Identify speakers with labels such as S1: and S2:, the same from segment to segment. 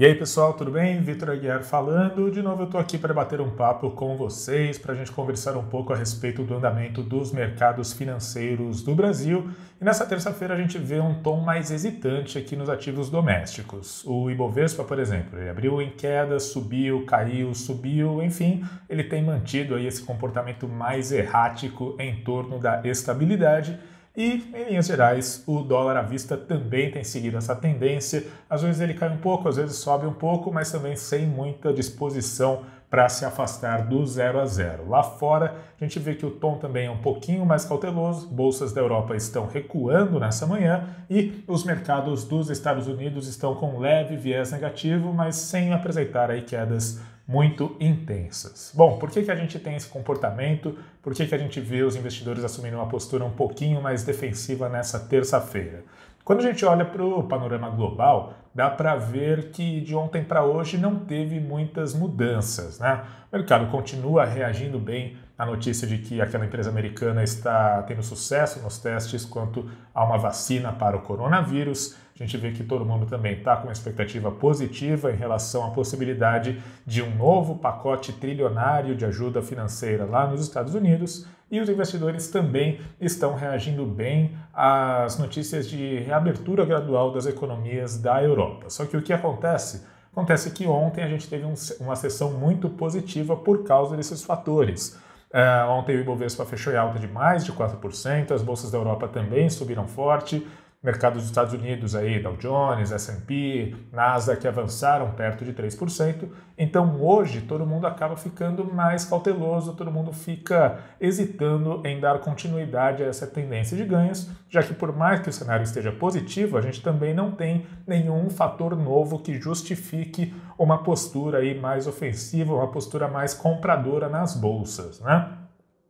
S1: E aí pessoal, tudo bem? Vitor Aguiar falando. De novo eu estou aqui para bater um papo com vocês, para a gente conversar um pouco a respeito do andamento dos mercados financeiros do Brasil. E nessa terça-feira a gente vê um tom mais hesitante aqui nos ativos domésticos. O Ibovespa, por exemplo, ele abriu em queda, subiu, caiu, subiu, enfim, ele tem mantido aí esse comportamento mais errático em torno da estabilidade e, em linhas gerais, o dólar à vista também tem seguido essa tendência. Às vezes ele cai um pouco, às vezes sobe um pouco, mas também sem muita disposição para se afastar do zero a zero. Lá fora, a gente vê que o tom também é um pouquinho mais cauteloso, bolsas da Europa estão recuando nessa manhã e os mercados dos Estados Unidos estão com leve viés negativo, mas sem apresentar aí quedas muito intensas. Bom, por que, que a gente tem esse comportamento? Por que, que a gente vê os investidores assumindo uma postura um pouquinho mais defensiva nessa terça-feira? Quando a gente olha para o panorama global, dá para ver que de ontem para hoje não teve muitas mudanças. Né? O mercado continua reagindo bem à notícia de que aquela empresa americana está tendo sucesso nos testes quanto a uma vacina para o coronavírus. A gente vê que todo mundo também está com uma expectativa positiva em relação à possibilidade de um novo pacote trilionário de ajuda financeira lá nos Estados Unidos e os investidores também estão reagindo bem às notícias de reabertura gradual das economias da Europa. Só que o que acontece? Acontece que ontem a gente teve um, uma sessão muito positiva por causa desses fatores. É, ontem o Ibovespa fechou em alta de mais de 4%, as bolsas da Europa também subiram forte. Mercados dos Estados Unidos aí, Dow Jones, S&P, Nasdaq avançaram perto de 3%. Então hoje todo mundo acaba ficando mais cauteloso, todo mundo fica hesitando em dar continuidade a essa tendência de ganhos, já que por mais que o cenário esteja positivo, a gente também não tem nenhum fator novo que justifique uma postura aí mais ofensiva, uma postura mais compradora nas bolsas, né?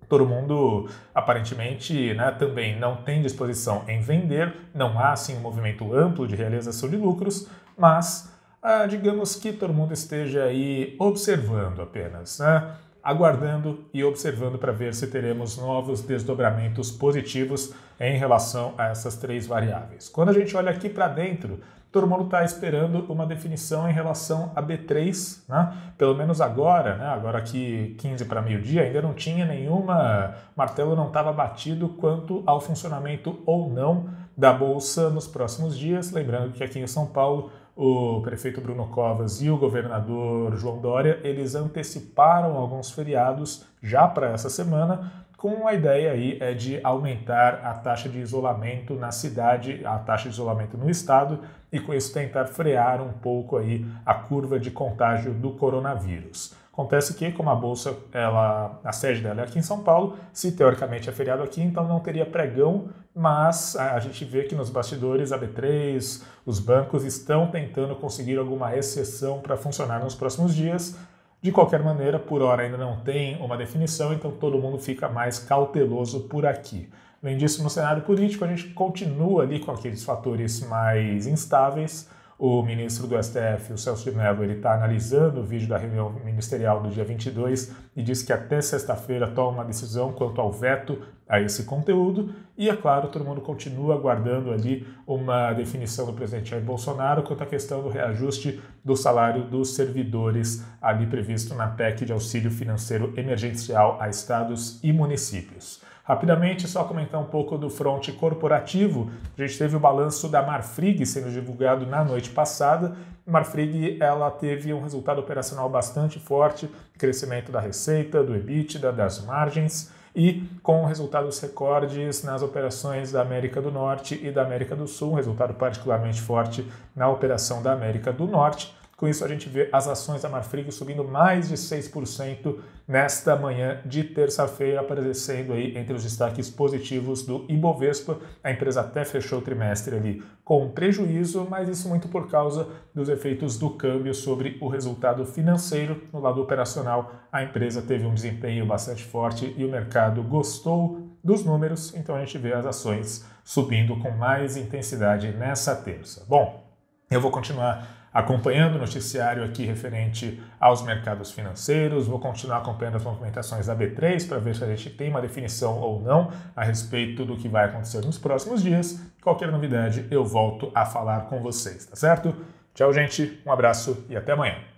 S1: Todo mundo, aparentemente, né, também não tem disposição em vender, não há assim um movimento amplo de realização de lucros, mas ah, digamos que todo mundo esteja aí observando apenas. Né? aguardando e observando para ver se teremos novos desdobramentos positivos em relação a essas três variáveis. Quando a gente olha aqui para dentro, todo mundo está esperando uma definição em relação a B3, né? pelo menos agora, né? agora aqui 15 para meio-dia, ainda não tinha nenhuma, martelo não estava batido quanto ao funcionamento ou não da Bolsa nos próximos dias. Lembrando que aqui em São Paulo o prefeito Bruno Covas e o governador João Dória, eles anteciparam alguns feriados já para essa semana, com a ideia aí é de aumentar a taxa de isolamento na cidade, a taxa de isolamento no estado e com isso tentar frear um pouco aí a curva de contágio do coronavírus. Acontece que, como a bolsa, ela, a sede dela é aqui em São Paulo, se teoricamente é feriado aqui, então não teria pregão, mas a gente vê que nos bastidores a B3, os bancos estão tentando conseguir alguma exceção para funcionar nos próximos dias. De qualquer maneira, por hora ainda não tem uma definição, então todo mundo fica mais cauteloso por aqui. Além disso, no cenário político, a gente continua ali com aqueles fatores mais instáveis o ministro do STF, o Celso de Mello, ele está analisando o vídeo da reunião ministerial do dia 22 e diz que até sexta-feira toma uma decisão quanto ao veto a esse conteúdo. E, é claro, todo mundo continua aguardando ali uma definição do presidente Jair Bolsonaro quanto à questão do reajuste do salário dos servidores ali previsto na PEC de auxílio financeiro emergencial a estados e municípios. Rapidamente, só comentar um pouco do fronte corporativo. A gente teve o balanço da Marfrig sendo divulgado na noite passada. Marfrig ela teve um resultado operacional bastante forte, crescimento da receita, do EBITDA, das margens e com resultados recordes nas operações da América do Norte e da América do Sul, um resultado particularmente forte na operação da América do Norte com isso, a gente vê as ações da Marfrig subindo mais de 6% nesta manhã de terça-feira, aparecendo aí entre os destaques positivos do Ibovespa. A empresa até fechou o trimestre ali com prejuízo, mas isso muito por causa dos efeitos do câmbio sobre o resultado financeiro. No lado operacional, a empresa teve um desempenho bastante forte e o mercado gostou dos números, então a gente vê as ações subindo com mais intensidade nessa terça. Bom, eu vou continuar acompanhando o noticiário aqui referente aos mercados financeiros. Vou continuar acompanhando as movimentações da B3 para ver se a gente tem uma definição ou não a respeito do que vai acontecer nos próximos dias. Qualquer novidade eu volto a falar com vocês, tá certo? Tchau, gente. Um abraço e até amanhã.